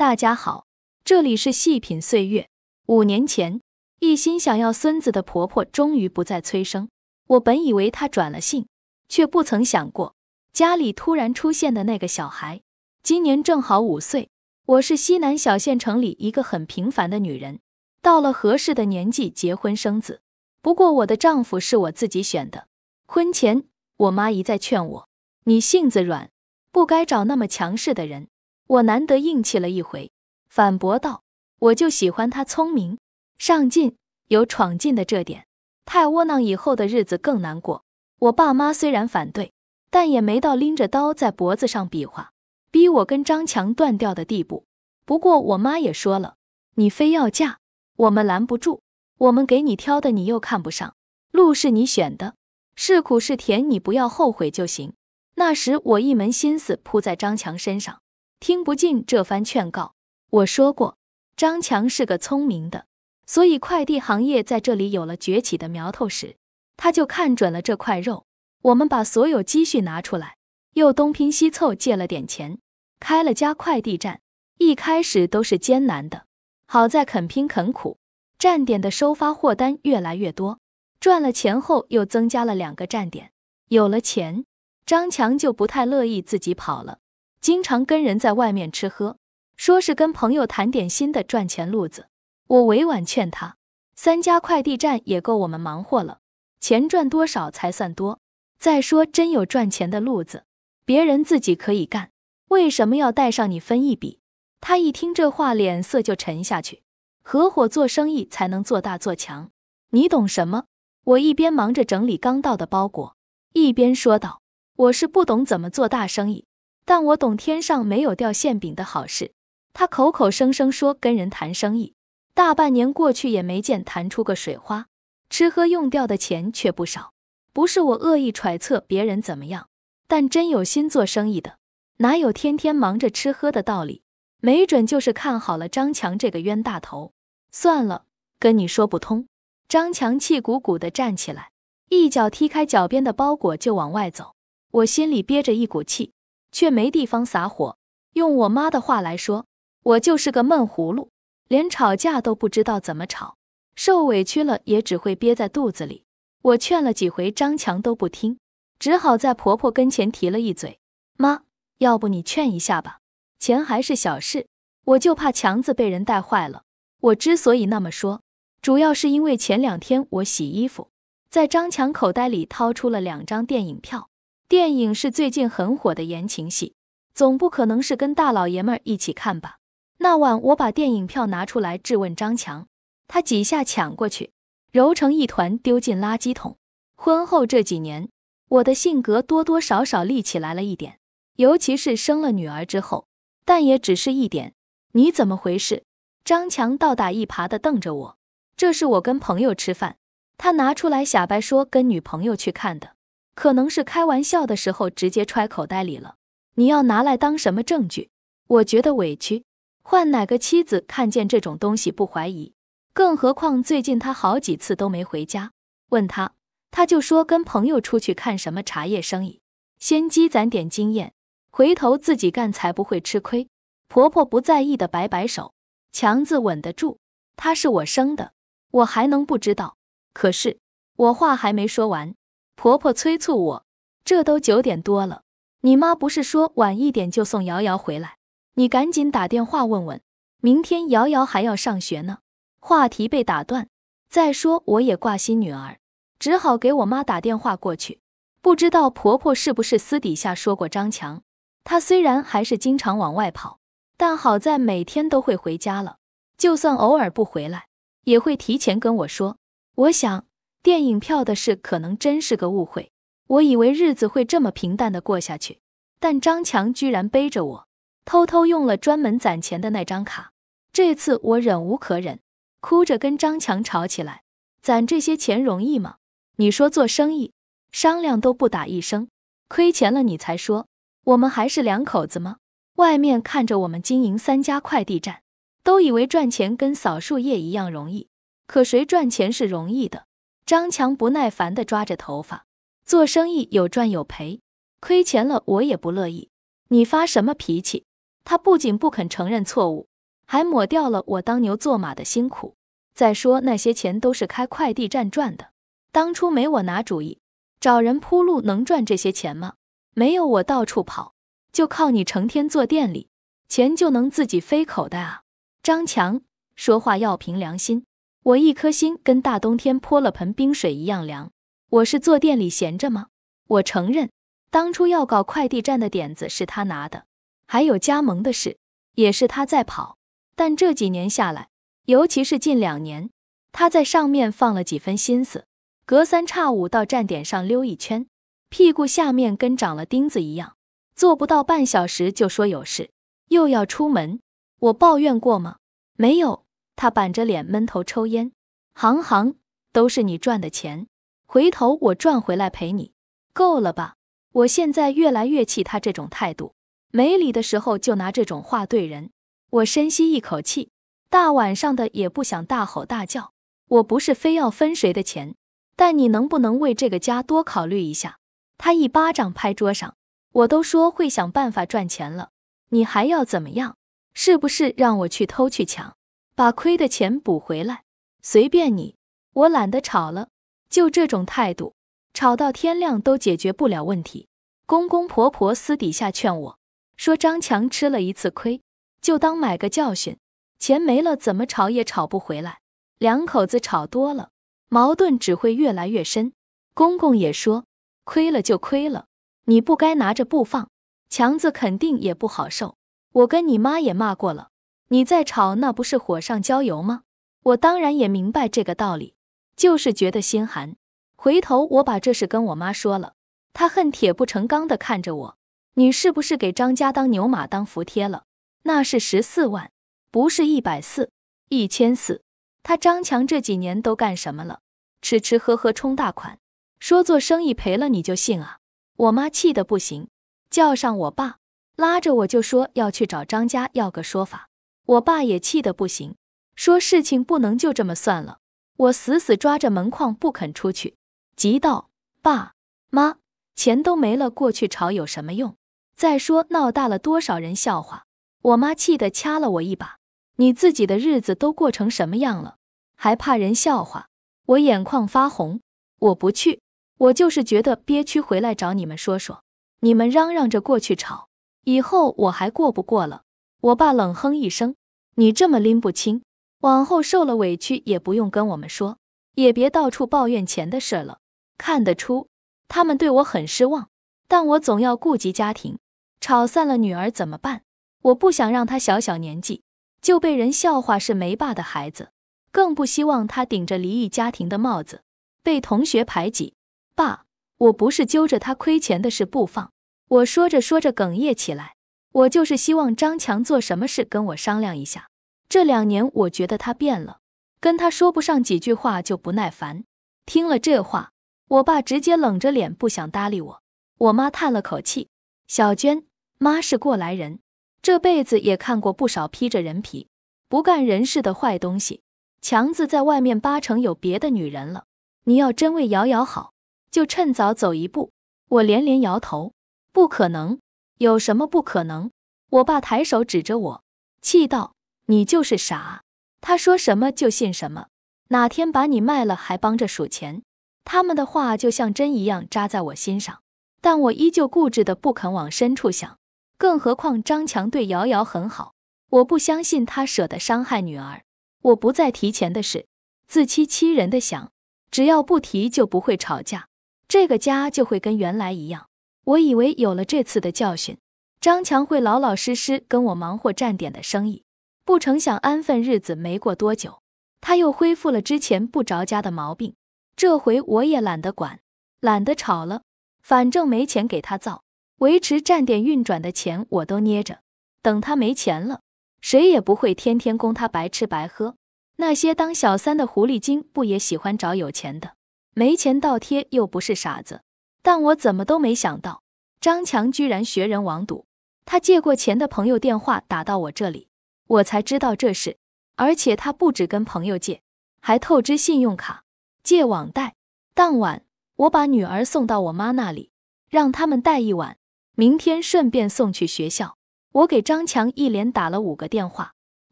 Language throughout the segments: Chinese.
大家好，这里是细品岁月。五年前，一心想要孙子的婆婆终于不再催生。我本以为她转了性，却不曾想过家里突然出现的那个小孩，今年正好五岁。我是西南小县城里一个很平凡的女人，到了合适的年纪结婚生子。不过我的丈夫是我自己选的，婚前我妈一再劝我：“你性子软，不该找那么强势的人。”我难得硬气了一回，反驳道：“我就喜欢他聪明、上进、有闯劲的这点，太窝囊，以后的日子更难过。”我爸妈虽然反对，但也没到拎着刀在脖子上比划，逼我跟张强断掉的地步。不过我妈也说了：“你非要嫁，我们拦不住，我们给你挑的你又看不上，路是你选的，是苦是甜，你不要后悔就行。”那时我一门心思扑在张强身上。听不进这番劝告，我说过，张强是个聪明的，所以快递行业在这里有了崛起的苗头时，他就看准了这块肉。我们把所有积蓄拿出来，又东拼西凑借了点钱，开了家快递站。一开始都是艰难的，好在肯拼肯苦，站点的收发货单越来越多，赚了钱后又增加了两个站点。有了钱，张强就不太乐意自己跑了。经常跟人在外面吃喝，说是跟朋友谈点新的赚钱路子。我委婉劝他，三家快递站也够我们忙活了，钱赚多少才算多？再说真有赚钱的路子，别人自己可以干，为什么要带上你分一笔？他一听这话，脸色就沉下去。合伙做生意才能做大做强，你懂什么？我一边忙着整理刚到的包裹，一边说道：“我是不懂怎么做大生意。”但我懂天上没有掉馅饼的好事。他口口声声说跟人谈生意，大半年过去也没见谈出个水花，吃喝用掉的钱却不少。不是我恶意揣测别人怎么样，但真有心做生意的，哪有天天忙着吃喝的道理？没准就是看好了张强这个冤大头。算了，跟你说不通。张强气鼓鼓的站起来，一脚踢开脚边的包裹，就往外走。我心里憋着一股气。却没地方撒火。用我妈的话来说，我就是个闷葫芦，连吵架都不知道怎么吵，受委屈了也只会憋在肚子里。我劝了几回张强都不听，只好在婆婆跟前提了一嘴：“妈，要不你劝一下吧？钱还是小事，我就怕强子被人带坏了。”我之所以那么说，主要是因为前两天我洗衣服，在张强口袋里掏出了两张电影票。电影是最近很火的言情戏，总不可能是跟大老爷们儿一起看吧？那晚我把电影票拿出来质问张强，他几下抢过去，揉成一团丢进垃圾桶。婚后这几年，我的性格多多少少立起来了一点，尤其是生了女儿之后，但也只是一点。你怎么回事？张强倒打一耙的瞪着我。这是我跟朋友吃饭，他拿出来瞎掰说跟女朋友去看的。可能是开玩笑的时候直接揣口袋里了，你要拿来当什么证据？我觉得委屈。换哪个妻子看见这种东西不怀疑？更何况最近他好几次都没回家，问他，他就说跟朋友出去看什么茶叶生意，先积攒点经验，回头自己干才不会吃亏。婆婆不在意的摆摆手，强子稳得住，他是我生的，我还能不知道？可是我话还没说完。婆婆催促我：“这都九点多了，你妈不是说晚一点就送瑶瑶回来？你赶紧打电话问问，明天瑶瑶还要上学呢。”话题被打断。再说我也挂心女儿，只好给我妈打电话过去。不知道婆婆是不是私底下说过张强？他虽然还是经常往外跑，但好在每天都会回家了。就算偶尔不回来，也会提前跟我说。我想。电影票的事可能真是个误会，我以为日子会这么平淡的过下去，但张强居然背着我，偷偷用了专门攒钱的那张卡。这次我忍无可忍，哭着跟张强吵起来：“攒这些钱容易吗？你说做生意，商量都不打一声，亏钱了你才说，我们还是两口子吗？外面看着我们经营三家快递站，都以为赚钱跟扫树叶一样容易，可谁赚钱是容易的？”张强不耐烦地抓着头发，做生意有赚有赔，亏钱了我也不乐意。你发什么脾气？他不仅不肯承认错误，还抹掉了我当牛做马的辛苦。再说那些钱都是开快递站赚的，当初没我拿主意，找人铺路能赚这些钱吗？没有我到处跑，就靠你成天坐店里，钱就能自己飞口袋啊？张强说话要凭良心。我一颗心跟大冬天泼了盆冰水一样凉。我是坐店里闲着吗？我承认，当初要搞快递站的点子是他拿的，还有加盟的事也是他在跑。但这几年下来，尤其是近两年，他在上面放了几分心思，隔三差五到站点上溜一圈，屁股下面跟长了钉子一样，坐不到半小时就说有事又要出门。我抱怨过吗？没有。他板着脸闷头抽烟，行行，都是你赚的钱，回头我赚回来赔你，够了吧？我现在越来越气他这种态度，没理的时候就拿这种话对人。我深吸一口气，大晚上的也不想大吼大叫。我不是非要分谁的钱，但你能不能为这个家多考虑一下？他一巴掌拍桌上，我都说会想办法赚钱了，你还要怎么样？是不是让我去偷去抢？把亏的钱补回来，随便你。我懒得吵了，就这种态度，吵到天亮都解决不了问题。公公婆婆私底下劝我说：“张强吃了一次亏，就当买个教训，钱没了怎么吵也吵不回来。两口子吵多了，矛盾只会越来越深。”公公也说：“亏了就亏了，你不该拿着不放。强子肯定也不好受。我跟你妈也骂过了。”你再吵，那不是火上浇油吗？我当然也明白这个道理，就是觉得心寒。回头我把这事跟我妈说了，她恨铁不成钢的看着我：“你是不是给张家当牛马当服帖了？那是十四万，不是一百四、一千四。他张强这几年都干什么了？吃吃喝喝充大款，说做生意赔了你就信啊？”我妈气得不行，叫上我爸，拉着我就说要去找张家要个说法。我爸也气得不行，说事情不能就这么算了。我死死抓着门框不肯出去，急道：“爸妈，钱都没了，过去吵有什么用？再说闹大了多少人笑话？”我妈气得掐了我一把：“你自己的日子都过成什么样了，还怕人笑话？”我眼眶发红：“我不去，我就是觉得憋屈，回来找你们说说。你们嚷嚷着过去吵，以后我还过不过了？”我爸冷哼一声：“你这么拎不清，往后受了委屈也不用跟我们说，也别到处抱怨钱的事了。”看得出他们对我很失望，但我总要顾及家庭。吵散了女儿怎么办？我不想让她小小年纪就被人笑话是没爸的孩子，更不希望她顶着离异家庭的帽子被同学排挤。爸，我不是揪着他亏钱的事不放。我说着说着哽咽起来。我就是希望张强做什么事跟我商量一下。这两年我觉得他变了，跟他说不上几句话就不耐烦。听了这话，我爸直接冷着脸不想搭理我。我妈叹了口气：“小娟，妈是过来人，这辈子也看过不少披着人皮不干人事的坏东西。强子在外面八成有别的女人了。你要真为瑶瑶好，就趁早走一步。”我连连摇头：“不可能。”有什么不可能？我爸抬手指着我，气道：“你就是傻，他说什么就信什么。哪天把你卖了，还帮着数钱。”他们的话就像针一样扎在我心上，但我依旧固执的不肯往深处想。更何况张强对瑶瑶很好，我不相信他舍得伤害女儿。我不再提钱的事，自欺欺人的想，只要不提就不会吵架，这个家就会跟原来一样。我以为有了这次的教训，张强会老老实实跟我忙活站点的生意，不成想安分日子没过多久，他又恢复了之前不着家的毛病。这回我也懒得管，懒得吵了，反正没钱给他造，维持站点运转的钱我都捏着，等他没钱了，谁也不会天天供他白吃白喝。那些当小三的狐狸精不也喜欢找有钱的？没钱倒贴又不是傻子。但我怎么都没想到，张强居然学人网赌。他借过钱的朋友电话打到我这里，我才知道这事。而且他不止跟朋友借，还透支信用卡、借网贷。当晚，我把女儿送到我妈那里，让他们带一晚，明天顺便送去学校。我给张强一连打了五个电话，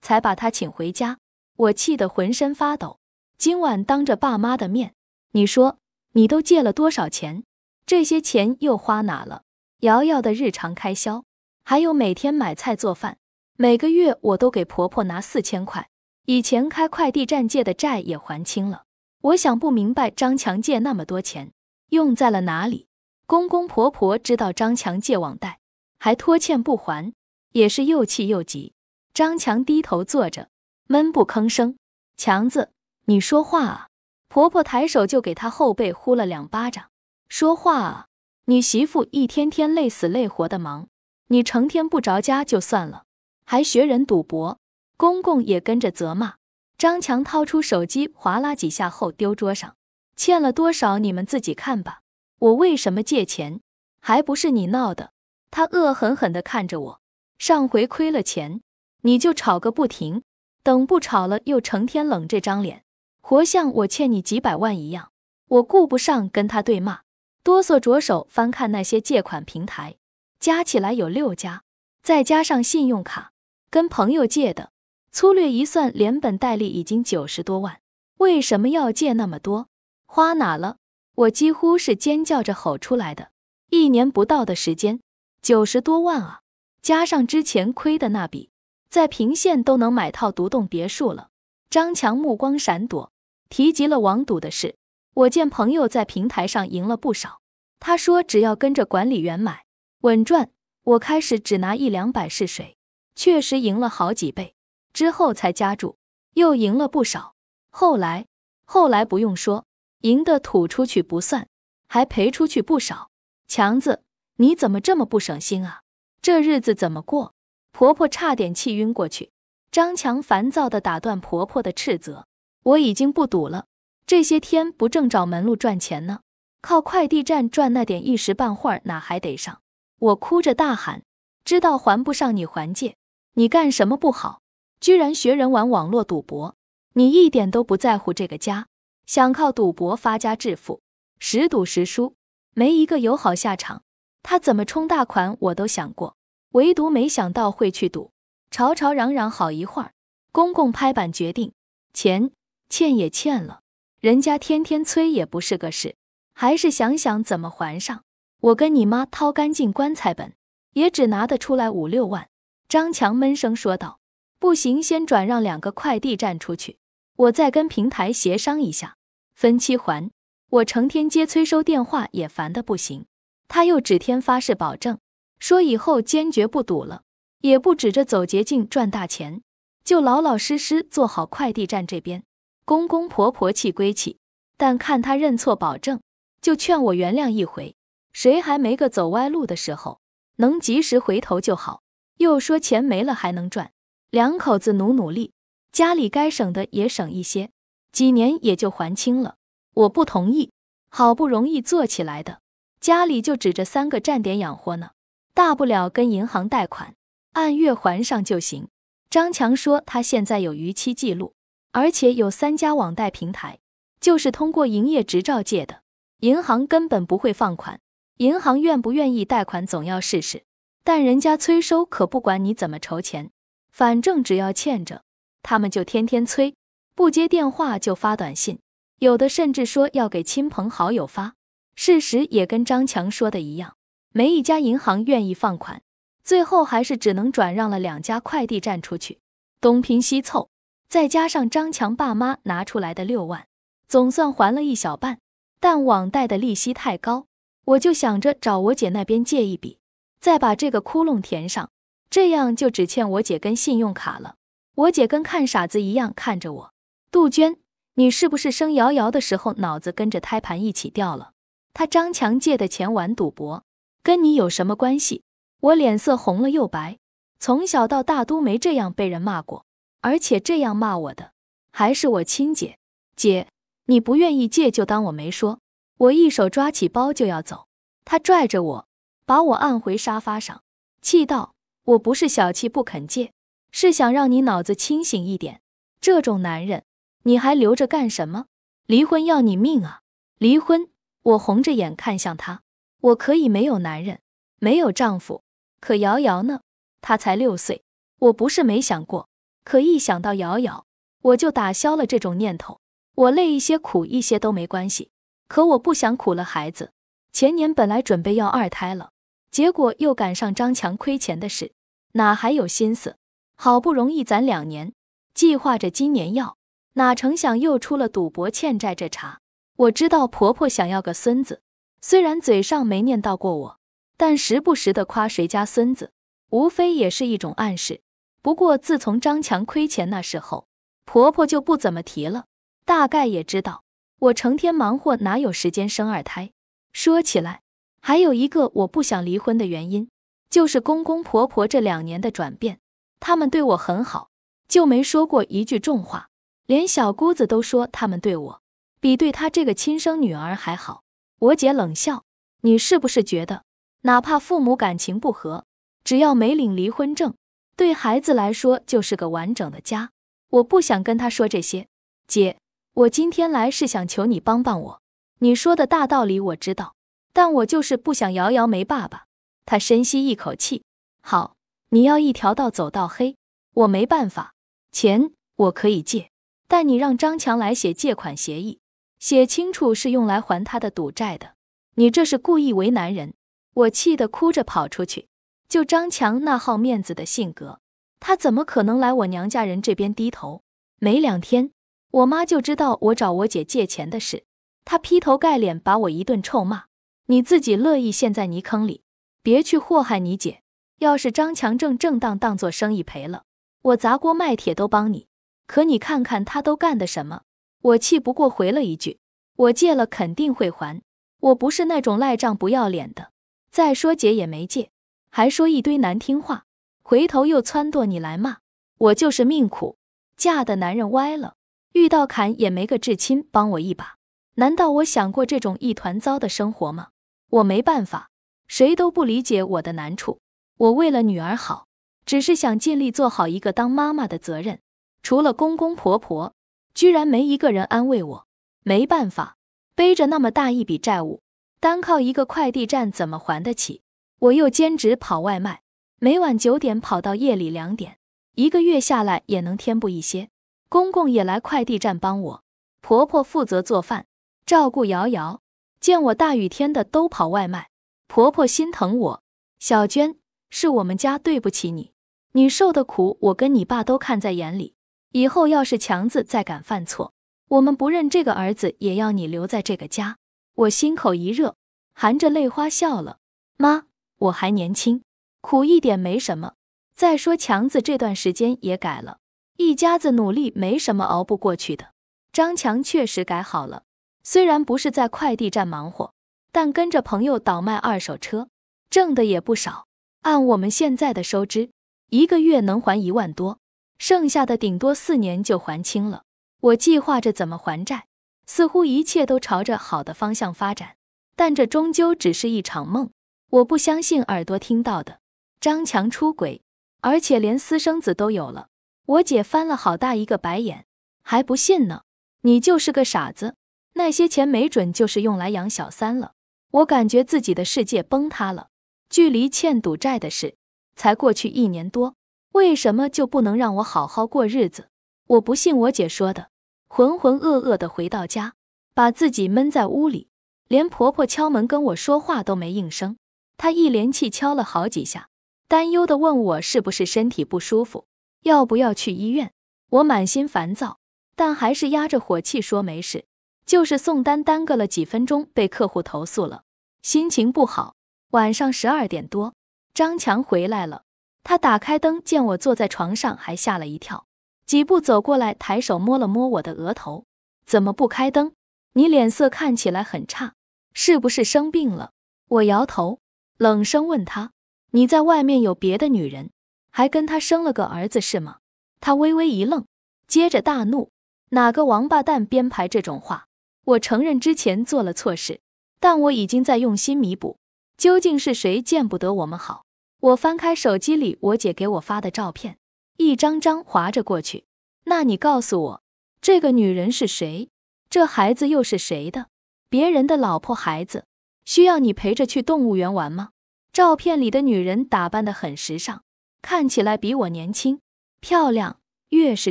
才把他请回家。我气得浑身发抖。今晚当着爸妈的面，你说你都借了多少钱？这些钱又花哪了？瑶瑶的日常开销，还有每天买菜做饭。每个月我都给婆婆拿四千块。以前开快递站借的债也还清了。我想不明白，张强借那么多钱，用在了哪里？公公婆婆知道张强借网贷，还拖欠不还，也是又气又急。张强低头坐着，闷不吭声。强子，你说话啊！婆婆抬手就给他后背呼了两巴掌。说话啊！你媳妇一天天累死累活的忙，你成天不着家就算了，还学人赌博。公公也跟着责骂。张强掏出手机划拉几下后丢桌上，欠了多少你们自己看吧。我为什么借钱？还不是你闹的。他恶狠狠地看着我。上回亏了钱，你就吵个不停；等不吵了，又成天冷这张脸，活像我欠你几百万一样。我顾不上跟他对骂。哆嗦着手翻看那些借款平台，加起来有六家，再加上信用卡跟朋友借的，粗略一算，连本带利已经九十多万。为什么要借那么多？花哪了？我几乎是尖叫着吼出来的。一年不到的时间，九十多万啊！加上之前亏的那笔，在平县都能买套独栋别墅了。张强目光闪躲，提及了网赌的事。我见朋友在平台上赢了不少，他说只要跟着管理员买，稳赚。我开始只拿一两百试水，确实赢了好几倍，之后才加注，又赢了不少。后来，后来不用说，赢的吐出去不算，还赔出去不少。强子，你怎么这么不省心啊？这日子怎么过？婆婆差点气晕过去。张强烦躁地打断婆婆的斥责：“我已经不赌了。”这些天不正找门路赚钱呢？靠快递站赚那点，一时半会儿哪还得上？我哭着大喊：“知道还不上你还借？你干什么不好？居然学人玩网络赌博！你一点都不在乎这个家，想靠赌博发家致富，十赌十输，没一个有好下场。他怎么充大款我都想过，唯独没想到会去赌。”吵吵嚷嚷好一会儿，公公拍板决定：钱欠也欠了。人家天天催也不是个事，还是想想怎么还上。我跟你妈掏干净棺材本，也只拿得出来五六万。张强闷声说道：“不行，先转让两个快递站出去，我再跟平台协商一下，分期还。我成天接催收电话也烦得不行。”他又指天发誓保证，说以后坚决不赌了，也不指着走捷径赚大钱，就老老实实做好快递站这边。公公婆婆气归气，但看他认错保证，就劝我原谅一回。谁还没个走歪路的时候，能及时回头就好。又说钱没了还能赚，两口子努努力，家里该省的也省一些，几年也就还清了。我不同意，好不容易做起来的，家里就指着三个站点养活呢。大不了跟银行贷款，按月还上就行。张强说他现在有逾期记录。而且有三家网贷平台，就是通过营业执照借的，银行根本不会放款。银行愿不愿意贷款总要试试，但人家催收可不管你怎么筹钱，反正只要欠着，他们就天天催，不接电话就发短信，有的甚至说要给亲朋好友发。事实也跟张强说的一样，没一家银行愿意放款，最后还是只能转让了两家快递站出去，东拼西凑。再加上张强爸妈拿出来的六万，总算还了一小半。但网贷的利息太高，我就想着找我姐那边借一笔，再把这个窟窿填上，这样就只欠我姐跟信用卡了。我姐跟看傻子一样看着我：“杜鹃，你是不是生瑶瑶的时候脑子跟着胎盘一起掉了？他张强借的钱玩赌博，跟你有什么关系？”我脸色红了又白，从小到大都没这样被人骂过。而且这样骂我的还是我亲姐姐，你不愿意借就当我没说。我一手抓起包就要走，他拽着我，把我按回沙发上，气道：“我不是小气不肯借，是想让你脑子清醒一点。这种男人你还留着干什么？离婚要你命啊！”离婚。我红着眼看向他，我可以没有男人，没有丈夫，可瑶瑶呢？她才六岁，我不是没想过。可一想到瑶瑶，我就打消了这种念头。我累一些、苦一些都没关系，可我不想苦了孩子。前年本来准备要二胎了，结果又赶上张强亏钱的事，哪还有心思？好不容易攒两年，计划着今年要，哪成想又出了赌博欠债这茬。我知道婆婆想要个孙子，虽然嘴上没念叨过我，但时不时的夸谁家孙子，无非也是一种暗示。不过自从张强亏钱那时候，婆婆就不怎么提了。大概也知道我成天忙活，哪有时间生二胎？说起来，还有一个我不想离婚的原因，就是公公婆婆这两年的转变，他们对我很好，就没说过一句重话，连小姑子都说他们对我比对他这个亲生女儿还好。我姐冷笑：“你是不是觉得，哪怕父母感情不和，只要没领离婚证？”对孩子来说就是个完整的家，我不想跟他说这些。姐，我今天来是想求你帮帮我。你说的大道理我知道，但我就是不想瑶瑶没爸爸。他深吸一口气，好，你要一条道走到黑，我没办法。钱我可以借，但你让张强来写借款协议，写清楚是用来还他的赌债的。你这是故意为难人！我气得哭着跑出去。就张强那好面子的性格，他怎么可能来我娘家人这边低头？没两天，我妈就知道我找我姐借钱的事，她劈头盖脸把我一顿臭骂：“你自己乐意陷在泥坑里，别去祸害你姐。要是张强正正当当做生意赔了，我砸锅卖铁都帮你。可你看看他都干的什么！我气不过，回了一句：我借了肯定会还，我不是那种赖账不要脸的。再说姐也没借。”还说一堆难听话，回头又撺掇你来骂我，就是命苦，嫁的男人歪了，遇到坎也没个至亲帮我一把。难道我想过这种一团糟的生活吗？我没办法，谁都不理解我的难处。我为了女儿好，只是想尽力做好一个当妈妈的责任。除了公公婆婆，居然没一个人安慰我。没办法，背着那么大一笔债务，单靠一个快递站怎么还得起？我又兼职跑外卖，每晚九点跑到夜里两点，一个月下来也能添补一些。公公也来快递站帮我，婆婆负责做饭、照顾瑶瑶。见我大雨天的都跑外卖，婆婆心疼我。小娟，是我们家对不起你，你受的苦，我跟你爸都看在眼里。以后要是强子再敢犯错，我们不认这个儿子，也要你留在这个家。我心口一热，含着泪花笑了，妈。我还年轻，苦一点没什么。再说强子这段时间也改了，一家子努力，没什么熬不过去的。张强确实改好了，虽然不是在快递站忙活，但跟着朋友倒卖二手车，挣的也不少。按我们现在的收支，一个月能还一万多，剩下的顶多四年就还清了。我计划着怎么还债，似乎一切都朝着好的方向发展，但这终究只是一场梦。我不相信耳朵听到的，张强出轨，而且连私生子都有了。我姐翻了好大一个白眼，还不信呢。你就是个傻子，那些钱没准就是用来养小三了。我感觉自己的世界崩塌了。距离欠赌债的事才过去一年多，为什么就不能让我好好过日子？我不信我姐说的，浑浑噩噩的回到家，把自己闷在屋里，连婆婆敲门跟我说话都没应声。他一连气敲了好几下，担忧地问我是不是身体不舒服，要不要去医院？我满心烦躁，但还是压着火气说没事，就是送单耽搁了几分钟，被客户投诉了，心情不好。晚上十二点多，张强回来了，他打开灯，见我坐在床上，还吓了一跳，几步走过来，抬手摸了摸我的额头，怎么不开灯？你脸色看起来很差，是不是生病了？我摇头。冷声问他：“你在外面有别的女人，还跟他生了个儿子是吗？”他微微一愣，接着大怒：“哪个王八蛋编排这种话！我承认之前做了错事，但我已经在用心弥补。究竟是谁见不得我们好？”我翻开手机里我姐给我发的照片，一张张划着过去。那你告诉我，这个女人是谁？这孩子又是谁的？别人的老婆孩子？需要你陪着去动物园玩吗？照片里的女人打扮得很时尚，看起来比我年轻漂亮。越是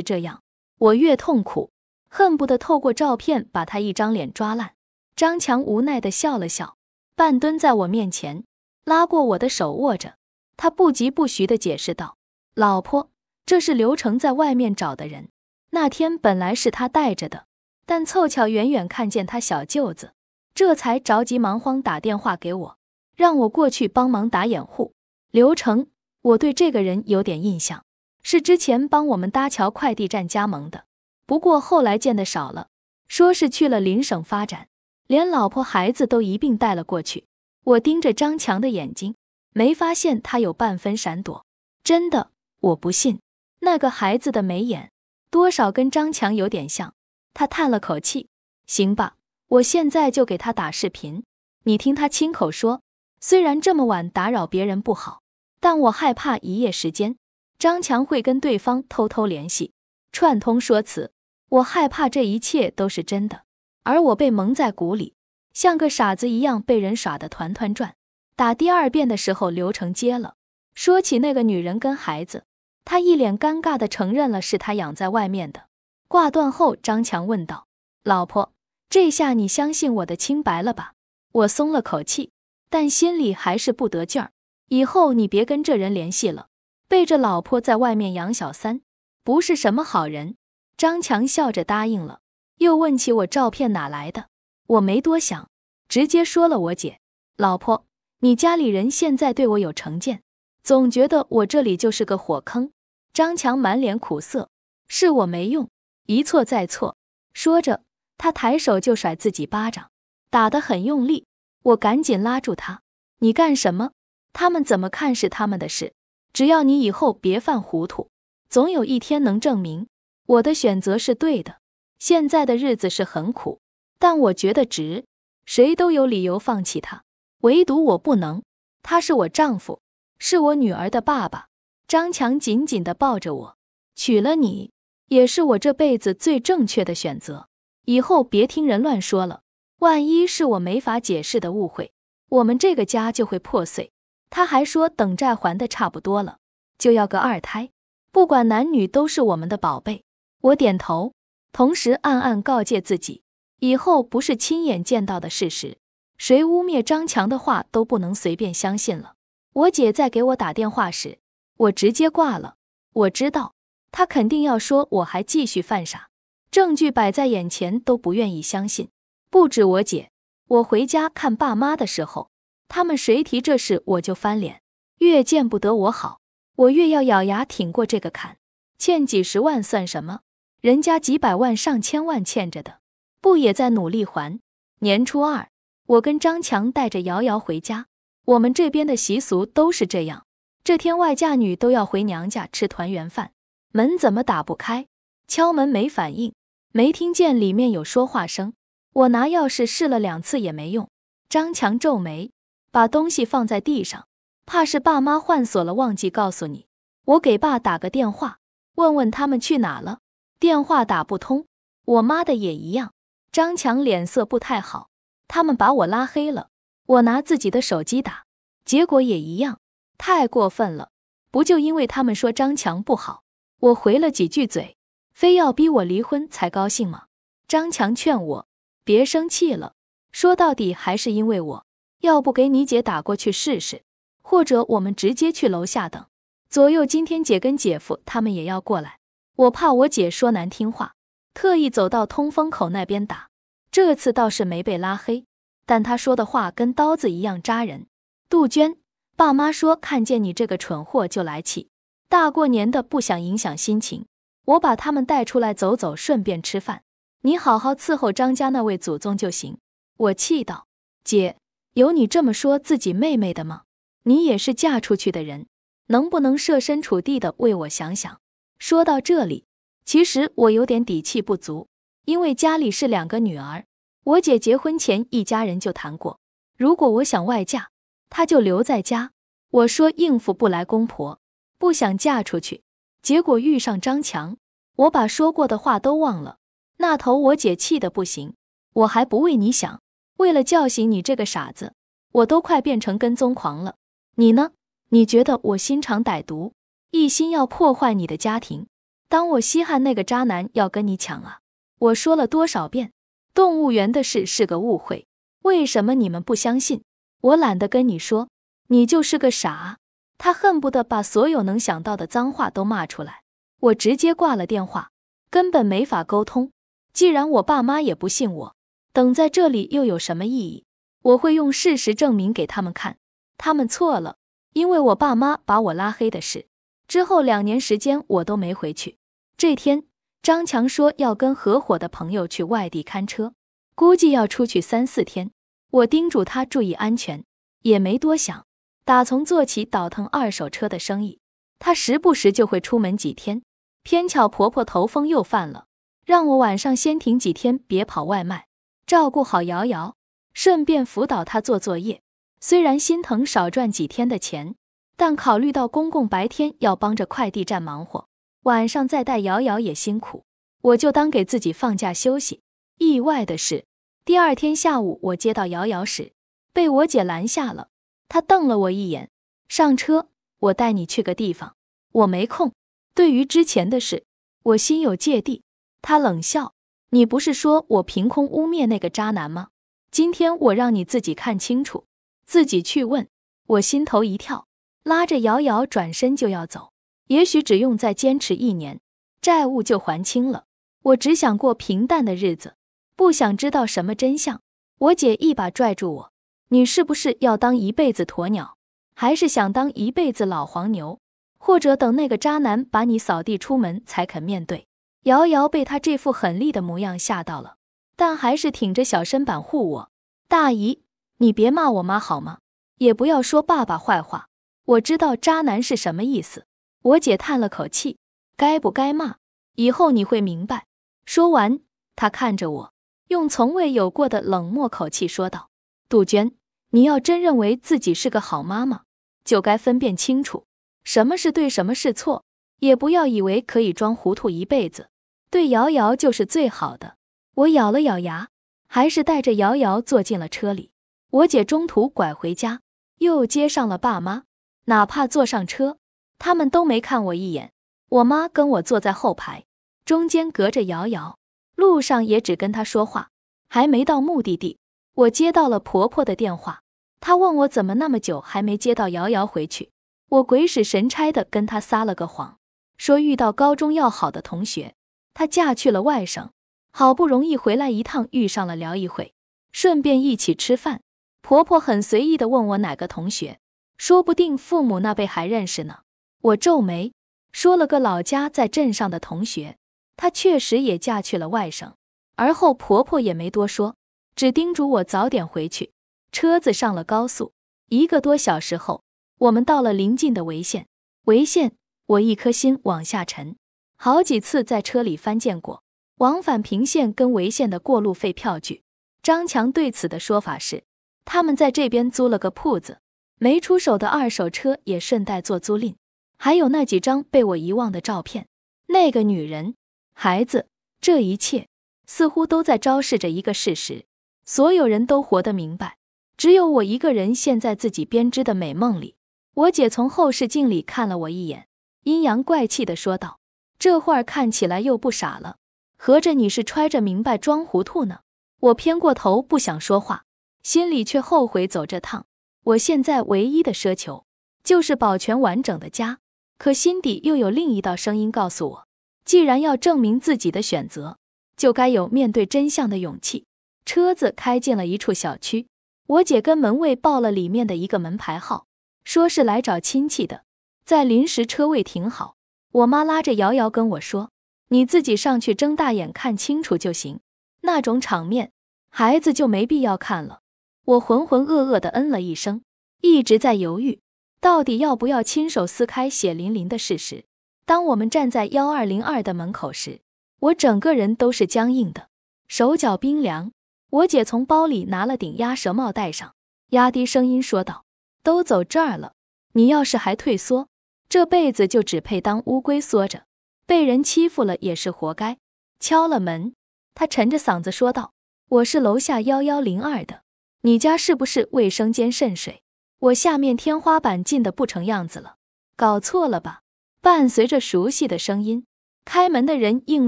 这样，我越痛苦，恨不得透过照片把她一张脸抓烂。张强无奈地笑了笑，半蹲在我面前，拉过我的手握着。他不疾不徐地解释道：“老婆，这是刘成在外面找的人。那天本来是他带着的，但凑巧远远看见他小舅子。”这才着急忙慌打电话给我，让我过去帮忙打掩护。刘成，我对这个人有点印象，是之前帮我们搭桥快递站加盟的，不过后来见的少了，说是去了邻省发展，连老婆孩子都一并带了过去。我盯着张强的眼睛，没发现他有半分闪躲。真的，我不信。那个孩子的眉眼，多少跟张强有点像。他叹了口气，行吧。我现在就给他打视频，你听他亲口说。虽然这么晚打扰别人不好，但我害怕一夜时间，张强会跟对方偷偷联系，串通说辞。我害怕这一切都是真的，而我被蒙在鼓里，像个傻子一样被人耍得团团转。打第二遍的时候，刘成接了，说起那个女人跟孩子，他一脸尴尬的承认了是他养在外面的。挂断后，张强问道：“老婆。”这下你相信我的清白了吧？我松了口气，但心里还是不得劲儿。以后你别跟这人联系了，背着老婆在外面养小三，不是什么好人。张强笑着答应了，又问起我照片哪来的。我没多想，直接说了。我姐，老婆，你家里人现在对我有成见，总觉得我这里就是个火坑。张强满脸苦涩，是我没用，一错再错。说着。他抬手就甩自己巴掌，打得很用力。我赶紧拉住他：“你干什么？他们怎么看是他们的事。只要你以后别犯糊涂，总有一天能证明我的选择是对的。现在的日子是很苦，但我觉得值。谁都有理由放弃他，唯独我不能。他是我丈夫，是我女儿的爸爸。”张强紧紧地抱着我：“娶了你，也是我这辈子最正确的选择。”以后别听人乱说了，万一是我没法解释的误会，我们这个家就会破碎。他还说等债还的差不多了，就要个二胎，不管男女都是我们的宝贝。我点头，同时暗暗告诫自己，以后不是亲眼见到的事实，谁污蔑张强的话都不能随便相信了。我姐在给我打电话时，我直接挂了。我知道，她肯定要说我还继续犯傻。证据摆在眼前都不愿意相信，不止我姐，我回家看爸妈的时候，他们谁提这事我就翻脸，越见不得我好，我越要咬牙挺过这个坎。欠几十万算什么？人家几百万、上千万欠着的，不也在努力还？年初二，我跟张强带着瑶瑶回家，我们这边的习俗都是这样，这天外嫁女都要回娘家吃团圆饭。门怎么打不开？敲门没反应。没听见里面有说话声，我拿钥匙试了两次也没用。张强皱眉，把东西放在地上，怕是爸妈换锁了，忘记告诉你。我给爸打个电话，问问他们去哪了。电话打不通，我妈的也一样。张强脸色不太好，他们把我拉黑了。我拿自己的手机打，结果也一样。太过分了，不就因为他们说张强不好，我回了几句嘴。非要逼我离婚才高兴吗？张强劝我别生气了，说到底还是因为我要不给你姐打过去试试，或者我们直接去楼下等。左右今天姐跟姐夫他们也要过来，我怕我姐说难听话，特意走到通风口那边打。这次倒是没被拉黑，但他说的话跟刀子一样扎人。杜鹃，爸妈说看见你这个蠢货就来气，大过年的不想影响心情。我把他们带出来走走，顺便吃饭。你好好伺候张家那位祖宗就行。我气道：“姐，有你这么说自己妹妹的吗？你也是嫁出去的人，能不能设身处地的为我想想？”说到这里，其实我有点底气不足，因为家里是两个女儿，我姐结婚前一家人就谈过，如果我想外嫁，她就留在家。我说应付不来公婆，不想嫁出去。结果遇上张强，我把说过的话都忘了。那头我姐气的不行，我还不为你想。为了叫醒你这个傻子，我都快变成跟踪狂了。你呢？你觉得我心肠歹毒，一心要破坏你的家庭？当我稀罕那个渣男要跟你抢啊？我说了多少遍，动物园的事是个误会，为什么你们不相信？我懒得跟你说，你就是个傻。他恨不得把所有能想到的脏话都骂出来。我直接挂了电话，根本没法沟通。既然我爸妈也不信我，等在这里又有什么意义？我会用事实证明给他们看，他们错了。因为我爸妈把我拉黑的事，之后两年时间我都没回去。这天，张强说要跟合伙的朋友去外地看车，估计要出去三四天。我叮嘱他注意安全，也没多想。打从做起倒腾二手车的生意，她时不时就会出门几天。偏巧婆婆头风又犯了，让我晚上先停几天，别跑外卖，照顾好瑶瑶，顺便辅导她做作业。虽然心疼少赚几天的钱，但考虑到公公白天要帮着快递站忙活，晚上再带瑶瑶也辛苦，我就当给自己放假休息。意外的是，第二天下午我接到瑶瑶时，被我姐拦下了。他瞪了我一眼，上车，我带你去个地方。我没空。对于之前的事，我心有芥蒂。他冷笑：“你不是说我凭空污蔑那个渣男吗？今天我让你自己看清楚，自己去问。”我心头一跳，拉着瑶瑶转身就要走。也许只用再坚持一年，债务就还清了。我只想过平淡的日子，不想知道什么真相。我姐一把拽住我。你是不是要当一辈子鸵鸟，还是想当一辈子老黄牛，或者等那个渣男把你扫地出门才肯面对？瑶瑶被他这副狠厉的模样吓到了，但还是挺着小身板护我。大姨，你别骂我妈好吗？也不要说爸爸坏话。我知道渣男是什么意思。我姐叹了口气，该不该骂，以后你会明白。说完，她看着我，用从未有过的冷漠口气说道：“杜鹃。”你要真认为自己是个好妈妈，就该分辨清楚什么是对，什么是错，也不要以为可以装糊涂一辈子。对瑶瑶就是最好的。我咬了咬牙，还是带着瑶瑶坐进了车里。我姐中途拐回家，又接上了爸妈，哪怕坐上车，他们都没看我一眼。我妈跟我坐在后排，中间隔着瑶瑶，路上也只跟她说话。还没到目的地。我接到了婆婆的电话，她问我怎么那么久还没接到瑶瑶回去。我鬼使神差的跟她撒了个谎，说遇到高中要好的同学，她嫁去了外省，好不容易回来一趟，遇上了聊一会，顺便一起吃饭。婆婆很随意的问我哪个同学，说不定父母那辈还认识呢。我皱眉，说了个老家在镇上的同学，她确实也嫁去了外省。而后婆婆也没多说。只叮嘱我早点回去。车子上了高速，一个多小时后，我们到了临近的潍县。潍县，我一颗心往下沉。好几次在车里翻见过往返平县跟潍县的过路费票据。张强对此的说法是，他们在这边租了个铺子，没出手的二手车也顺带做租赁。还有那几张被我遗忘的照片，那个女人、孩子，这一切似乎都在昭示着一个事实。所有人都活得明白，只有我一个人陷在自己编织的美梦里。我姐从后视镜里看了我一眼，阴阳怪气地说道：“这会儿看起来又不傻了，合着你是揣着明白装糊涂呢。”我偏过头不想说话，心里却后悔走这趟。我现在唯一的奢求就是保全完整的家，可心底又有另一道声音告诉我：既然要证明自己的选择，就该有面对真相的勇气。车子开进了一处小区，我姐跟门卫报了里面的一个门牌号，说是来找亲戚的，在临时车位停好。我妈拉着瑶瑶跟我说：“你自己上去，睁大眼看清楚就行，那种场面，孩子就没必要看了。”我浑浑噩噩的嗯了一声，一直在犹豫，到底要不要亲手撕开血淋淋的事实。当我们站在幺二零二的门口时，我整个人都是僵硬的，手脚冰凉。我姐从包里拿了顶鸭舌帽戴上，压低声音说道：“都走这儿了，你要是还退缩，这辈子就只配当乌龟缩着，被人欺负了也是活该。”敲了门，她沉着嗓子说道：“我是楼下幺幺零二的，你家是不是卫生间渗水？我下面天花板进的不成样子了，搞错了吧？”伴随着熟悉的声音，开门的人映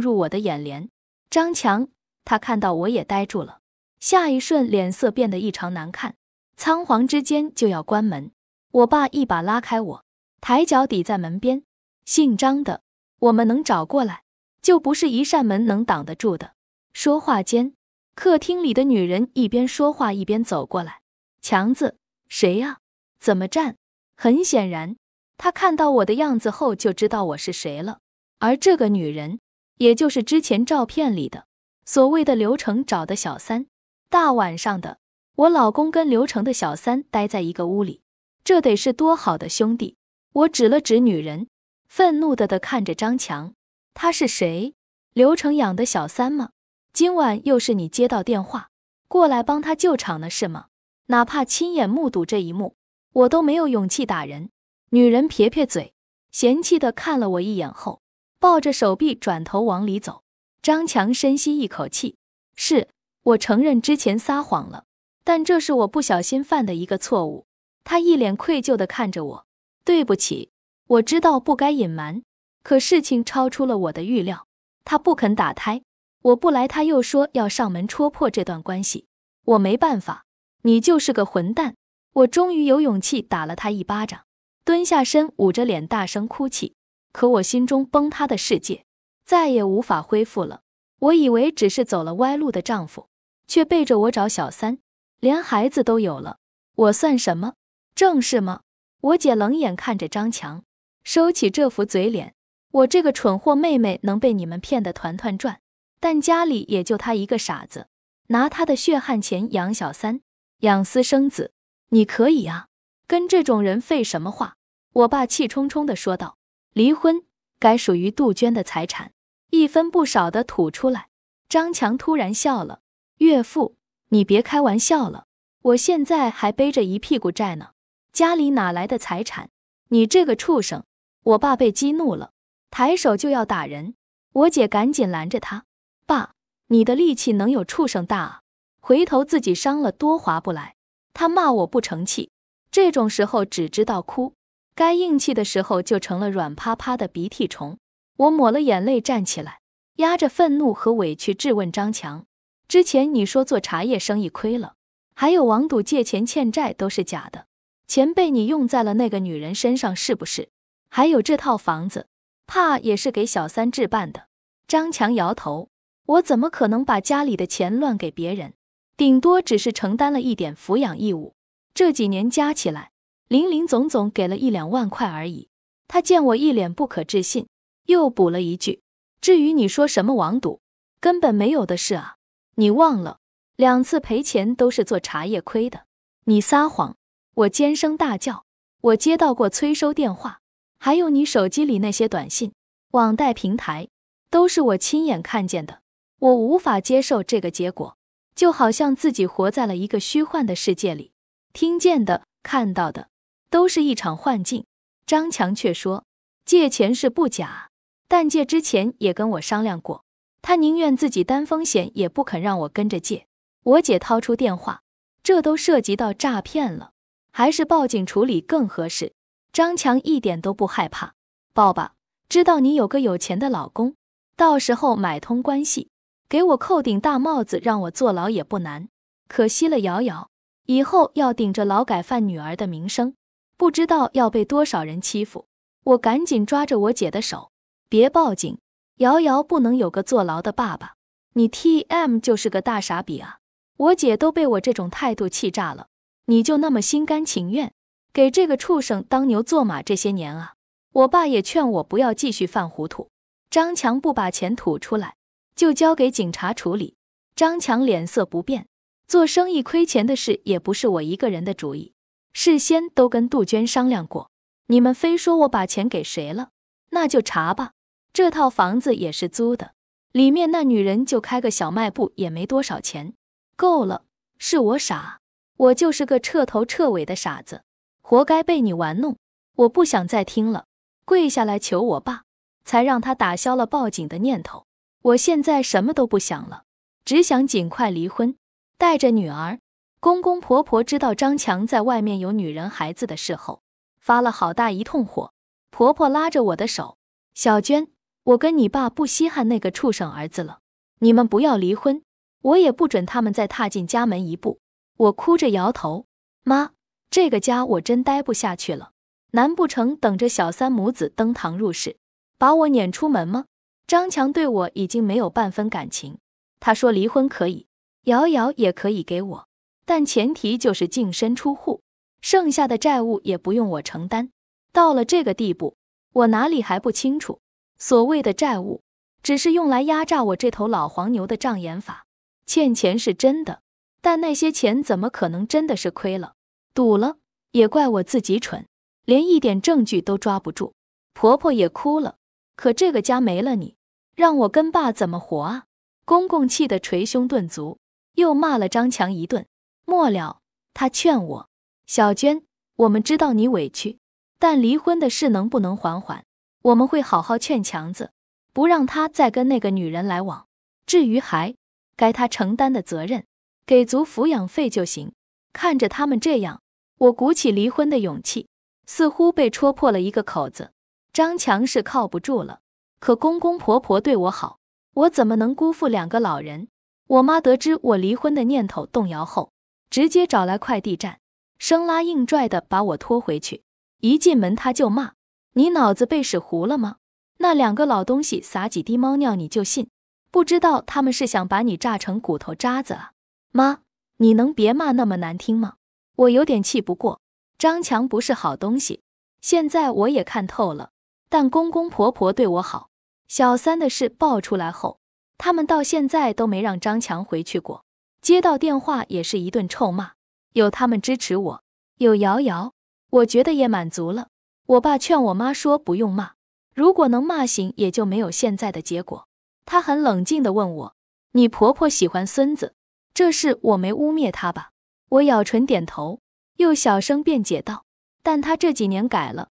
入我的眼帘，张强，他看到我也呆住了。下一瞬，脸色变得异常难看，仓皇之间就要关门。我爸一把拉开我，抬脚抵在门边。姓张的，我们能找过来，就不是一扇门能挡得住的。说话间，客厅里的女人一边说话一边走过来。强子，谁呀？怎么站？很显然，他看到我的样子后就知道我是谁了。而这个女人，也就是之前照片里的，所谓的刘成找的小三。大晚上的，我老公跟刘成的小三待在一个屋里，这得是多好的兄弟！我指了指女人，愤怒的的看着张强，他是谁？刘成养的小三吗？今晚又是你接到电话，过来帮他救场的是吗？哪怕亲眼目睹这一幕，我都没有勇气打人。女人撇撇嘴，嫌弃的看了我一眼后，抱着手臂转头往里走。张强深吸一口气，是。我承认之前撒谎了，但这是我不小心犯的一个错误。他一脸愧疚地看着我，对不起，我知道不该隐瞒，可事情超出了我的预料。他不肯打胎，我不来，他又说要上门戳破这段关系。我没办法，你就是个混蛋！我终于有勇气打了他一巴掌，蹲下身捂着脸大声哭泣。可我心中崩塌的世界，再也无法恢复了。我以为只是走了歪路的丈夫。却背着我找小三，连孩子都有了，我算什么？正是吗？我姐冷眼看着张强，收起这副嘴脸。我这个蠢货妹妹能被你们骗得团团转，但家里也就他一个傻子，拿他的血汗钱养小三，养私生子，你可以啊！跟这种人废什么话？我爸气冲冲地说道。离婚该属于杜鹃的财产，一分不少的吐出来。张强突然笑了。岳父，你别开玩笑了！我现在还背着一屁股债呢，家里哪来的财产？你这个畜生！我爸被激怒了，抬手就要打人。我姐赶紧拦着他：“爸，你的力气能有畜生大啊？回头自己伤了多划不来。”他骂我不成器，这种时候只知道哭，该硬气的时候就成了软趴趴的鼻涕虫。我抹了眼泪，站起来，压着愤怒和委屈质问张强。之前你说做茶叶生意亏了，还有网赌借钱欠债都是假的，钱被你用在了那个女人身上，是不是？还有这套房子，怕也是给小三置办的。张强摇头：“我怎么可能把家里的钱乱给别人？顶多只是承担了一点抚养义务，这几年加起来，零零总总给了一两万块而已。”他见我一脸不可置信，又补了一句：“至于你说什么网赌，根本没有的事啊。”你忘了，两次赔钱都是做茶叶亏的。你撒谎！我尖声大叫。我接到过催收电话，还有你手机里那些短信、网贷平台，都是我亲眼看见的。我无法接受这个结果，就好像自己活在了一个虚幻的世界里，听见的、看到的，都是一场幻境。张强却说，借钱是不假，但借之前也跟我商量过。他宁愿自己担风险，也不肯让我跟着借。我姐掏出电话，这都涉及到诈骗了，还是报警处理更合适。张强一点都不害怕，报吧，知道你有个有钱的老公，到时候买通关系，给我扣顶大帽子，让我坐牢也不难。可惜了，瑶瑶，以后要顶着劳改犯女儿的名声，不知道要被多少人欺负。我赶紧抓着我姐的手，别报警。瑶瑶不能有个坐牢的爸爸，你 T M 就是个大傻逼啊！我姐都被我这种态度气炸了，你就那么心甘情愿给这个畜生当牛做马？这些年啊，我爸也劝我不要继续犯糊涂。张强不把钱吐出来，就交给警察处理。张强脸色不变，做生意亏钱的事也不是我一个人的主意，事先都跟杜鹃商量过。你们非说我把钱给谁了，那就查吧。这套房子也是租的，里面那女人就开个小卖部，也没多少钱，够了。是我傻，我就是个彻头彻尾的傻子，活该被你玩弄。我不想再听了，跪下来求我爸，才让他打消了报警的念头。我现在什么都不想了，只想尽快离婚，带着女儿。公公婆婆知道张强在外面有女人孩子的事后，发了好大一通火。婆婆拉着我的手，小娟。我跟你爸不稀罕那个畜生儿子了，你们不要离婚，我也不准他们再踏进家门一步。我哭着摇头，妈，这个家我真待不下去了。难不成等着小三母子登堂入室，把我撵出门吗？张强对我已经没有半分感情，他说离婚可以，瑶瑶也可以给我，但前提就是净身出户，剩下的债务也不用我承担。到了这个地步，我哪里还不清楚？所谓的债务，只是用来压榨我这头老黄牛的障眼法。欠钱是真的，但那些钱怎么可能真的是亏了、赌了？也怪我自己蠢，连一点证据都抓不住。婆婆也哭了，可这个家没了你，让我跟爸怎么活啊？公公气得捶胸顿足，又骂了张强一顿。末了，他劝我：“小娟，我们知道你委屈，但离婚的事能不能缓缓？”我们会好好劝强子，不让他再跟那个女人来往。至于孩，该他承担的责任，给足抚养费就行。看着他们这样，我鼓起离婚的勇气，似乎被戳破了一个口子。张强是靠不住了，可公公婆婆对我好，我怎么能辜负两个老人？我妈得知我离婚的念头动摇后，直接找来快递站，生拉硬拽的把我拖回去。一进门，她就骂。你脑子被屎糊了吗？那两个老东西撒几滴猫尿你就信？不知道他们是想把你炸成骨头渣子啊？妈，你能别骂那么难听吗？我有点气不过。张强不是好东西，现在我也看透了。但公公婆婆对我好，小三的事爆出来后，他们到现在都没让张强回去过。接到电话也是一顿臭骂。有他们支持我，有瑶瑶，我觉得也满足了。我爸劝我妈说不用骂，如果能骂醒，也就没有现在的结果。他很冷静地问我：“你婆婆喜欢孙子，这事我没污蔑她吧？”我咬唇点头，又小声辩解道：“但她这几年改了。”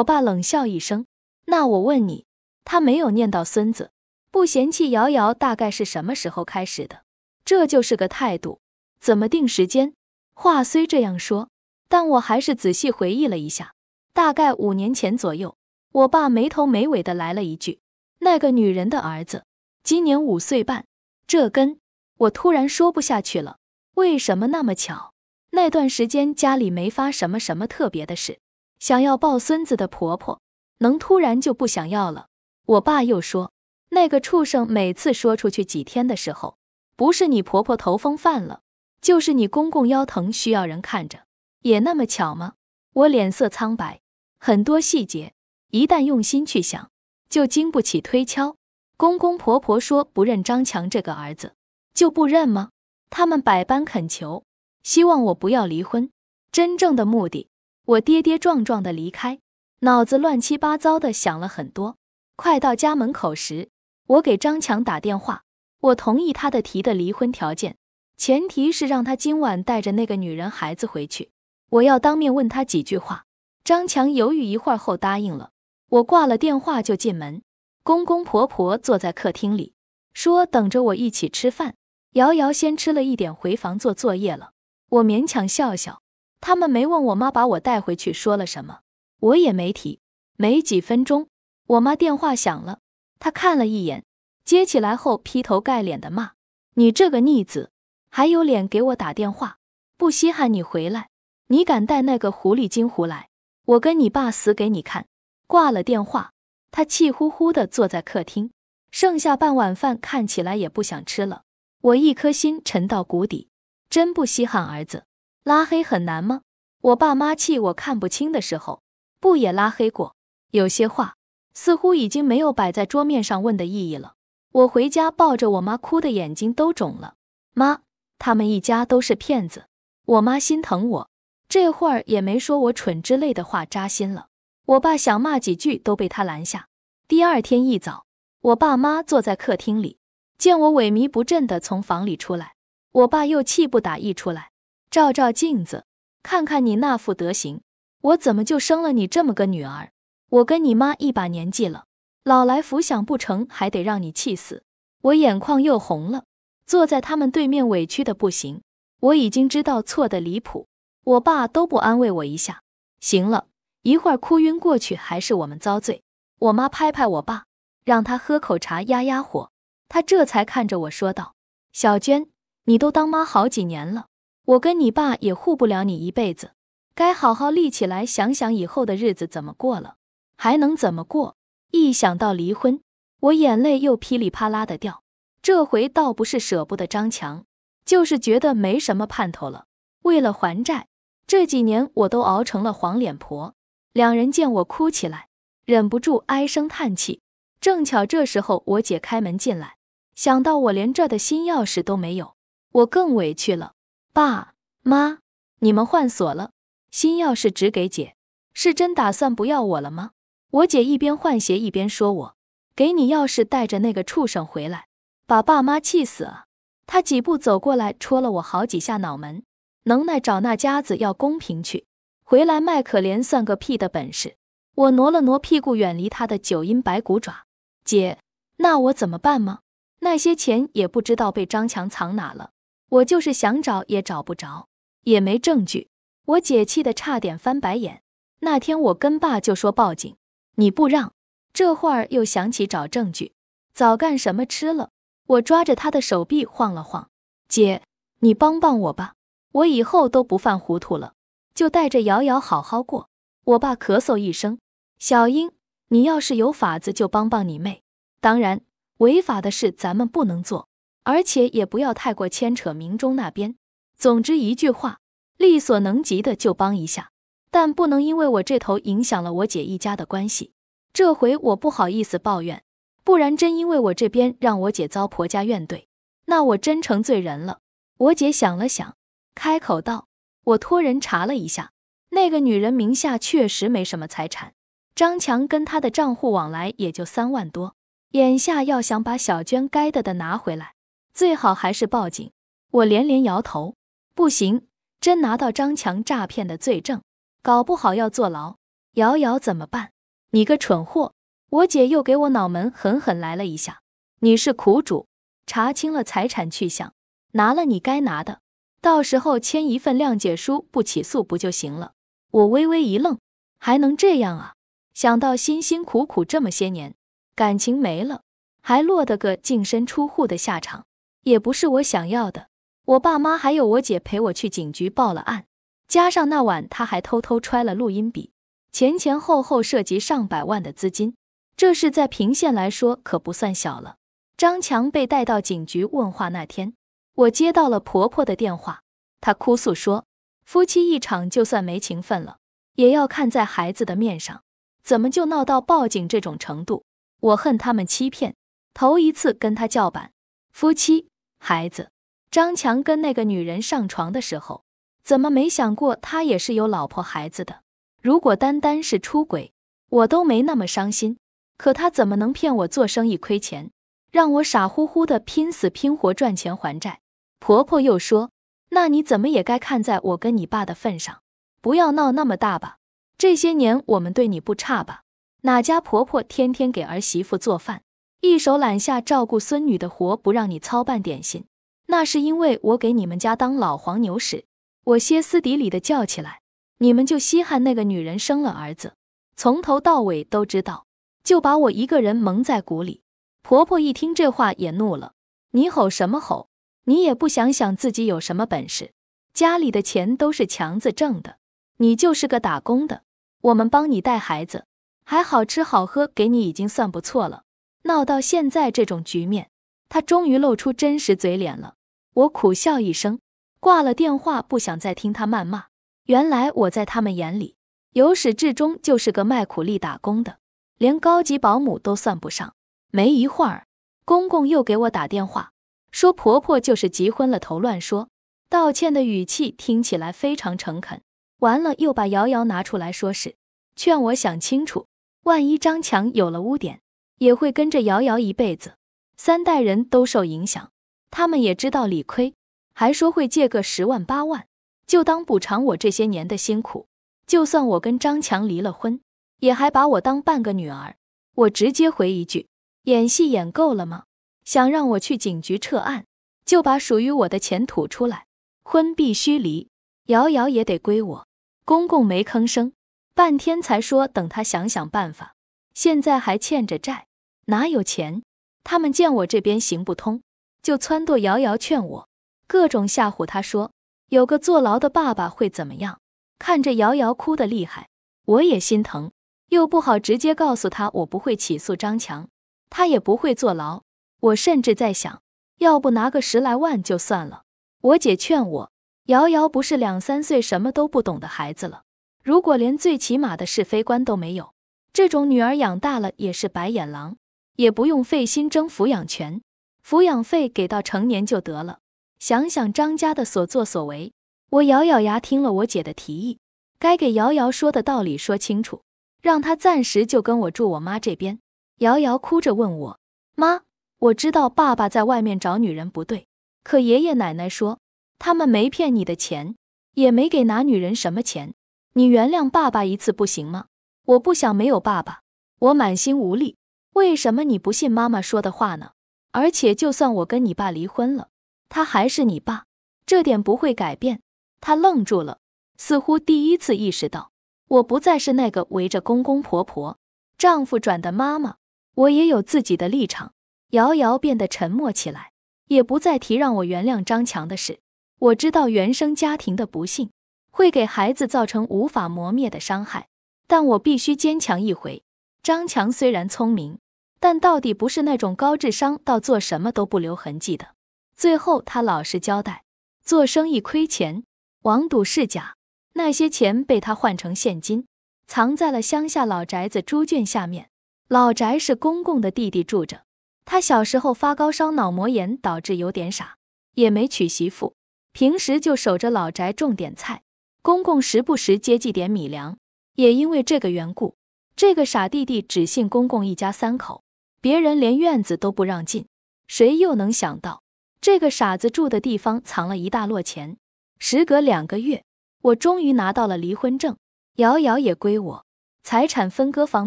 我爸冷笑一声：“那我问你，她没有念叨孙子，不嫌弃瑶瑶，大概是什么时候开始的？这就是个态度，怎么定时间？”话虽这样说，但我还是仔细回忆了一下。大概五年前左右，我爸没头没尾的来了一句：“那个女人的儿子今年五岁半。”这根我突然说不下去了。为什么那么巧？那段时间家里没发什么什么特别的事。想要抱孙子的婆婆，能突然就不想要了？我爸又说：“那个畜生每次说出去几天的时候，不是你婆婆头风犯了，就是你公公腰疼需要人看着，也那么巧吗？”我脸色苍白。很多细节，一旦用心去想，就经不起推敲。公公婆婆说不认张强这个儿子，就不认吗？他们百般恳求，希望我不要离婚。真正的目的，我跌跌撞撞的离开，脑子乱七八糟的想了很多。快到家门口时，我给张强打电话，我同意他的提的离婚条件，前提是让他今晚带着那个女人孩子回去，我要当面问他几句话。张强犹豫一会儿后答应了。我挂了电话就进门，公公婆婆坐在客厅里，说等着我一起吃饭。瑶瑶先吃了一点，回房做作业了。我勉强笑笑。他们没问我妈把我带回去说了什么，我也没提。没几分钟，我妈电话响了，她看了一眼，接起来后劈头盖脸的骂：“你这个逆子，还有脸给我打电话？不稀罕你回来！你敢带那个狐狸精胡来！”我跟你爸死给你看！挂了电话，他气呼呼的坐在客厅，剩下半碗饭，看起来也不想吃了。我一颗心沉到谷底，真不稀罕儿子。拉黑很难吗？我爸妈气我看不清的时候，不也拉黑过？有些话，似乎已经没有摆在桌面上问的意义了。我回家抱着我妈哭，的眼睛都肿了。妈，他们一家都是骗子。我妈心疼我。这会儿也没说我蠢之类的话扎心了。我爸想骂几句都被他拦下。第二天一早，我爸妈坐在客厅里，见我萎靡不振的从房里出来，我爸又气不打一处来，照照镜子，看看你那副德行，我怎么就生了你这么个女儿？我跟你妈一把年纪了，老来福享不成，还得让你气死。我眼眶又红了，坐在他们对面，委屈的不行。我已经知道错的离谱。我爸都不安慰我一下，行了，一会儿哭晕过去还是我们遭罪。我妈拍拍我爸，让他喝口茶压压火，他这才看着我说道：“小娟，你都当妈好几年了，我跟你爸也护不了你一辈子，该好好立起来，想想以后的日子怎么过了，还能怎么过？一想到离婚，我眼泪又噼里啪啦的掉。这回倒不是舍不得张强，就是觉得没什么盼头了。为了还债。”这几年我都熬成了黄脸婆，两人见我哭起来，忍不住唉声叹气。正巧这时候我姐开门进来，想到我连这的新钥匙都没有，我更委屈了。爸妈，你们换锁了，新钥匙只给姐，是真打算不要我了吗？我姐一边换鞋一边说：“我给你钥匙，带着那个畜生回来，把爸妈气死啊！”她几步走过来，戳了我好几下脑门。能耐找那家子要公平去，回来卖可怜算个屁的本事！我挪了挪屁股，远离他的九阴白骨爪。姐，那我怎么办吗？那些钱也不知道被张强藏哪了，我就是想找也找不着，也没证据。我姐气得差点翻白眼。那天我跟爸就说报警，你不让，这会儿又想起找证据，早干什么吃了？我抓着他的手臂晃了晃，姐，你帮帮我吧。我以后都不犯糊涂了，就带着瑶瑶好好过。我爸咳嗽一声：“小英，你要是有法子就帮帮你妹，当然违法的事咱们不能做，而且也不要太过牵扯明中那边。总之一句话，力所能及的就帮一下，但不能因为我这头影响了我姐一家的关系。这回我不好意思抱怨，不然真因为我这边让我姐遭婆家怨怼，那我真成罪人了。”我姐想了想。开口道：“我托人查了一下，那个女人名下确实没什么财产。张强跟她的账户往来也就三万多。眼下要想把小娟该得的拿回来，最好还是报警。”我连连摇头：“不行，真拿到张强诈骗的罪证，搞不好要坐牢。瑶瑶怎么办？你个蠢货！我姐又给我脑门狠狠来了一下。你是苦主，查清了财产去向，拿了你该拿的。”到时候签一份谅解书，不起诉不就行了？我微微一愣，还能这样啊？想到辛辛苦苦这么些年，感情没了，还落得个净身出户的下场，也不是我想要的。我爸妈还有我姐陪我去警局报了案，加上那晚他还偷偷揣了录音笔，前前后后涉及上百万的资金，这事在平县来说可不算小了。张强被带到警局问话那天。我接到了婆婆的电话，她哭诉说：“夫妻一场，就算没情分了，也要看在孩子的面上，怎么就闹到报警这种程度？”我恨他们欺骗，头一次跟他叫板。夫妻、孩子，张强跟那个女人上床的时候，怎么没想过他也是有老婆孩子的？如果单单是出轨，我都没那么伤心。可他怎么能骗我做生意亏钱，让我傻乎乎的拼死拼活赚钱还债？婆婆又说：“那你怎么也该看在我跟你爸的份上，不要闹那么大吧？这些年我们对你不差吧？哪家婆婆天天给儿媳妇做饭，一手揽下照顾孙女的活，不让你操办点心？那是因为我给你们家当老黄牛使。”我歇斯底里的叫起来：“你们就稀罕那个女人生了儿子，从头到尾都知道，就把我一个人蒙在鼓里。”婆婆一听这话也怒了：“你吼什么吼？”你也不想想自己有什么本事，家里的钱都是强子挣的，你就是个打工的。我们帮你带孩子，还好吃好喝给你，已经算不错了。闹到现在这种局面，他终于露出真实嘴脸了。我苦笑一声，挂了电话，不想再听他谩骂。原来我在他们眼里，由始至终就是个卖苦力打工的，连高级保姆都算不上。没一会儿，公公又给我打电话。说婆婆就是急昏了头乱说，道歉的语气听起来非常诚恳。完了又把瑶瑶拿出来说事，劝我想清楚，万一张强有了污点，也会跟着瑶瑶一辈子，三代人都受影响。他们也知道理亏，还说会借个十万八万，就当补偿我这些年的辛苦。就算我跟张强离了婚，也还把我当半个女儿。我直接回一句：演戏演够了吗？想让我去警局撤案，就把属于我的钱吐出来。婚必须离，瑶瑶也得归我。公公没吭声，半天才说：“等他想想办法。”现在还欠着债，哪有钱？他们见我这边行不通，就撺掇瑶瑶劝我，各种吓唬他说：“有个坐牢的爸爸会怎么样？”看着瑶瑶哭得厉害，我也心疼，又不好直接告诉他我不会起诉张强，他也不会坐牢。我甚至在想，要不拿个十来万就算了。我姐劝我，瑶瑶不是两三岁什么都不懂的孩子了，如果连最起码的是非观都没有，这种女儿养大了也是白眼狼，也不用费心争抚养权，抚养费给到成年就得了。想想张家的所作所为，我咬咬牙听了我姐的提议，该给瑶瑶说的道理说清楚，让她暂时就跟我住我妈这边。瑶瑶哭着问我妈。我知道爸爸在外面找女人不对，可爷爷奶奶说他们没骗你的钱，也没给拿女人什么钱，你原谅爸爸一次不行吗？我不想没有爸爸，我满心无力。为什么你不信妈妈说的话呢？而且就算我跟你爸离婚了，他还是你爸，这点不会改变。他愣住了，似乎第一次意识到，我不再是那个围着公公婆婆、丈夫转的妈妈，我也有自己的立场。瑶瑶变得沉默起来，也不再提让我原谅张强的事。我知道原生家庭的不幸会给孩子造成无法磨灭的伤害，但我必须坚强一回。张强虽然聪明，但到底不是那种高智商到做什么都不留痕迹的。最后，他老实交代：做生意亏钱，网赌是假，那些钱被他换成现金，藏在了乡下老宅子猪圈下面。老宅是公公的弟弟住着。他小时候发高烧，脑膜炎导致有点傻，也没娶媳妇，平时就守着老宅种点菜，公公时不时接济点米粮。也因为这个缘故，这个傻弟弟只信公公一家三口，别人连院子都不让进。谁又能想到，这个傻子住的地方藏了一大摞钱？时隔两个月，我终于拿到了离婚证，瑶瑶也归我。财产分割方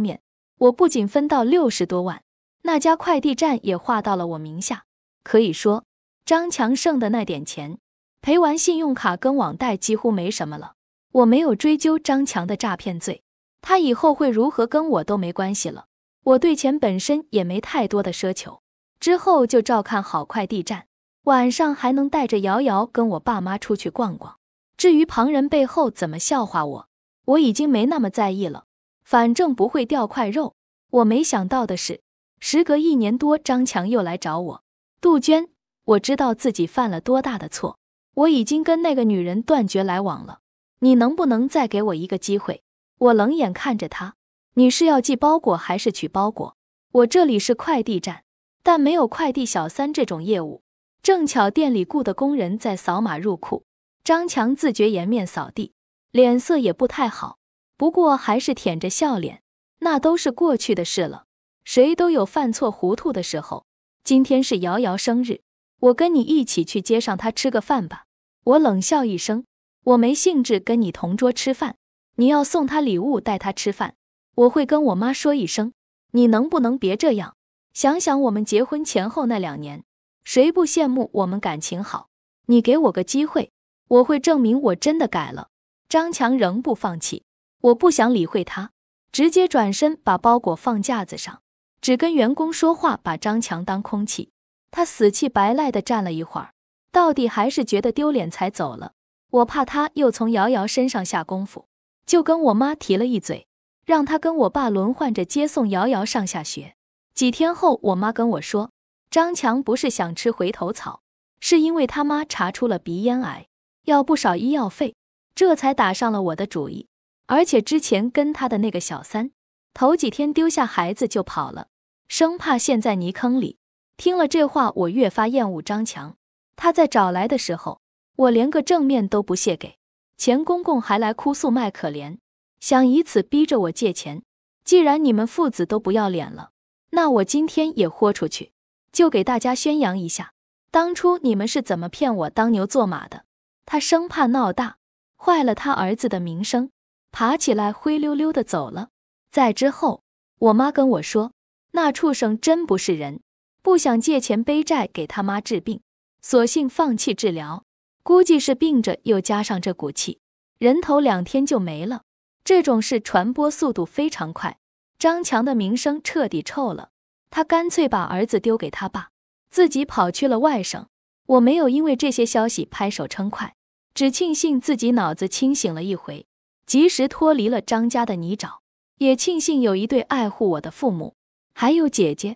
面，我不仅分到六十多万。那家快递站也划到了我名下，可以说，张强剩的那点钱，赔完信用卡跟网贷几乎没什么了。我没有追究张强的诈骗罪，他以后会如何跟我都没关系了。我对钱本身也没太多的奢求，之后就照看好快递站，晚上还能带着瑶瑶跟我爸妈出去逛逛。至于旁人背后怎么笑话我，我已经没那么在意了，反正不会掉块肉。我没想到的是。时隔一年多，张强又来找我。杜鹃，我知道自己犯了多大的错，我已经跟那个女人断绝来往了。你能不能再给我一个机会？我冷眼看着他，你是要寄包裹还是取包裹？我这里是快递站，但没有快递小三这种业务。正巧店里雇的工人在扫码入库，张强自觉颜面扫地，脸色也不太好，不过还是舔着笑脸。那都是过去的事了。谁都有犯错、糊涂的时候。今天是瑶瑶生日，我跟你一起去街上她吃个饭吧。我冷笑一声，我没兴致跟你同桌吃饭。你要送她礼物，带她吃饭，我会跟我妈说一声。你能不能别这样？想想我们结婚前后那两年，谁不羡慕我们感情好？你给我个机会，我会证明我真的改了。张强仍不放弃，我不想理会他，直接转身把包裹放架子上。只跟员工说话，把张强当空气。他死乞白赖地站了一会儿，到底还是觉得丢脸才走了。我怕他又从瑶瑶身上下功夫，就跟我妈提了一嘴，让他跟我爸轮换着接送瑶瑶上下学。几天后，我妈跟我说，张强不是想吃回头草，是因为他妈查出了鼻咽癌，要不少医药费，这才打上了我的主意。而且之前跟他的那个小三，头几天丢下孩子就跑了。生怕陷在泥坑里。听了这话，我越发厌恶张强。他在找来的时候，我连个正面都不屑给。钱公公还来哭诉卖可怜，想以此逼着我借钱。既然你们父子都不要脸了，那我今天也豁出去，就给大家宣扬一下，当初你们是怎么骗我当牛做马的。他生怕闹大，坏了他儿子的名声，爬起来灰溜溜的走了。在之后，我妈跟我说。那畜生真不是人，不想借钱背债给他妈治病，索性放弃治疗。估计是病着，又加上这股气，人头两天就没了。这种事传播速度非常快，张强的名声彻底臭了。他干脆把儿子丢给他爸，自己跑去了外省。我没有因为这些消息拍手称快，只庆幸自己脑子清醒了一回，及时脱离了张家的泥沼，也庆幸有一对爱护我的父母。还有姐姐。